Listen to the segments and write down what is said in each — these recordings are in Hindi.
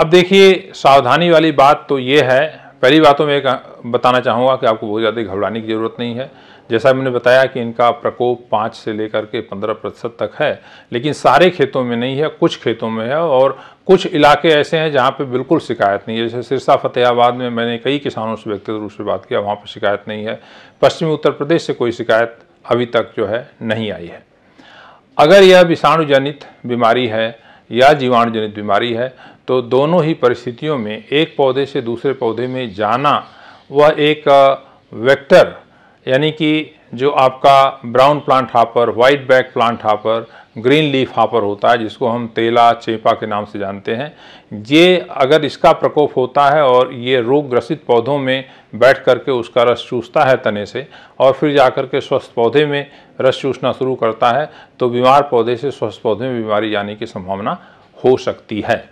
अब देखिए सावधानी वाली बात तो ये है पहली बात तो मैं बताना चाहूँगा कि आपको बहुत ज़्यादा घबराने की ज़रूरत नहीं है जैसा मैंने बताया कि इनका प्रकोप पाँच से लेकर के पंद्रह प्रतिशत तक है लेकिन सारे खेतों में नहीं है कुछ खेतों में है और कुछ इलाके ऐसे हैं जहाँ पे बिल्कुल शिकायत नहीं है जैसे सिरसा फतेहाबाद में मैंने कई किसानों से व्यक्तिगत रूप से बात किया वहाँ पर शिकायत नहीं है पश्चिमी उत्तर प्रदेश से कोई शिकायत अभी तक जो है नहीं आई है अगर यह विषाणुजनित बीमारी है या जीवाणुजनित बीमारी है तो दोनों ही परिस्थितियों में एक पौधे से दूसरे पौधे में जाना वह एक वेक्टर यानी कि जो आपका brown plant hopper white back plant hopper green leaf hopper होता है जिसको हम तेला चेपा के नाम से जानते हैं ये अगर इसका प्रकोप होता है और ये रोग ग्रसित पौधों में बैठ करके उसका रस चूसता है तने से और फिर जा कर के स्वस्थ पौधे में रस चूसना शुरू करता है तो बीमार पौधे से स्वस्थ पौधे में बीमारी जाने की संभावना हो सकती है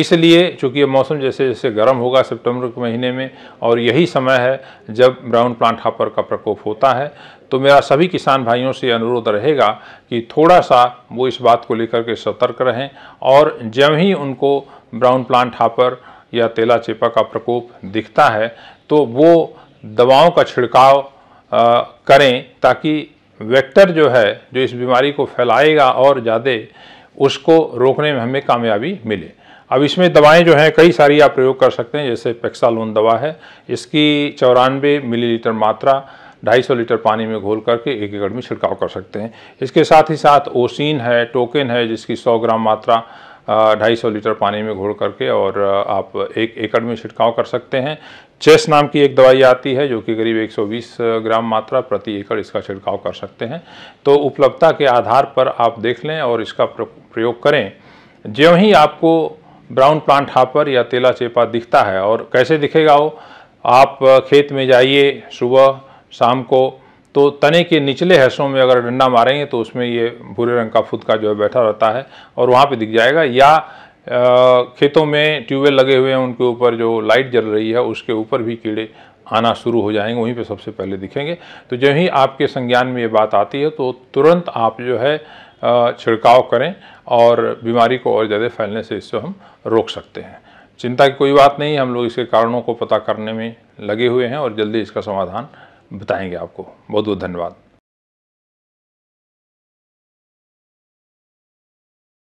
इसलिए चूँकि ये मौसम जैसे जैसे गर्म होगा सितंबर के महीने में और यही समय है जब ब्राउन प्लांट हापर का प्रकोप होता है तो मेरा सभी किसान भाइयों से अनुरोध रहेगा कि थोड़ा सा वो इस बात को लेकर के सतर्क रहें और जब ही उनको ब्राउन प्लांट हापर या तेला चेपा का प्रकोप दिखता है तो वो दवाओं का छिड़काव करें ताकि वेक्टर जो है जो इस बीमारी को फैलाएगा और ज़्यादा उसको रोकने में हमें कामयाबी मिले अब इसमें दवाएं जो हैं कई सारी आप प्रयोग कर सकते हैं जैसे पेक्सालोन दवा है इसकी चौरानवे मिलीलीटर मात्रा 250 लीटर पानी में घोल करके एक एकड़ में छिड़काव कर सकते हैं इसके साथ ही साथ ओसिन है टोकन है जिसकी 100 ग्राम मात्रा ढाई सौ लीटर पानी में घोल करके और आप एक एकड़ में छिड़काव कर सकते हैं चेस नाम की एक दवाई आती है जो कि करीब 120 ग्राम मात्रा प्रति एकड़ इसका छिड़काव कर सकते हैं तो उपलब्धता के आधार पर आप देख लें और इसका प्रयोग करें ज्यों ही आपको ब्राउन प्लांट हापर या तेला चेपा दिखता है और कैसे दिखेगा वो आप खेत में जाइए सुबह शाम को तो तने के निचले हिस्सों में अगर डंडा मारेंगे तो उसमें ये भूरे रंग का फुदका जो है बैठा रहता है और वहाँ पे दिख जाएगा या खेतों में ट्यूबवेल लगे हुए हैं उनके ऊपर जो लाइट जल रही है उसके ऊपर भी कीड़े आना शुरू हो जाएंगे वहीं पे सबसे पहले दिखेंगे तो जब ही आपके संज्ञान में ये बात आती है तो तुरंत आप जो है छिड़काव करें और बीमारी को और ज़्यादा फैलने से इससे हम रोक सकते हैं चिंता की कोई बात नहीं हम लोग इसके कारणों को पता करने में लगे हुए हैं और जल्दी इसका समाधान बताएंगे आपको बहुत बहुत धन्यवाद